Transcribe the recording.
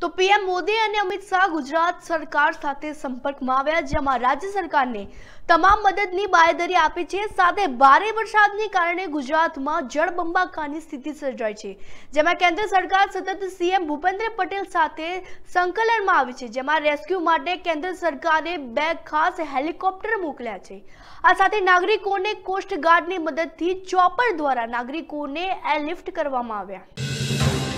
તો પીએમ મોદી અને અમિત શાહ ગુજરાત સરકાર સાથે સંપર્કમાં આવ્યા જેમાં રાજ્ય સરકારને તમામ મદદની બાયદરી આપી છે સાથે ભારે વરસાદને કારણે ગુજરાતમાં જળબંબાકારની સ્થિતિ સર્જાઈ છે જેમાં કેન્દ્ર સરકાર સતત સીએમ ભૂપેન્દ્ર પટેલ સાથે સંકલનમાં આવી છે જેમાં રેસ્ક્યુ માટે કેન્દ્ર સરકારે બે ખાસ હેલિકોપ્ટર મોકલ્યા છે આ સાથે નાગરિકોને કોસ્ટગાર્ડની મદદથી ચોપર દ્વારા નાગરિકોને એરલિફ્ટ કરવામાં આવ્યા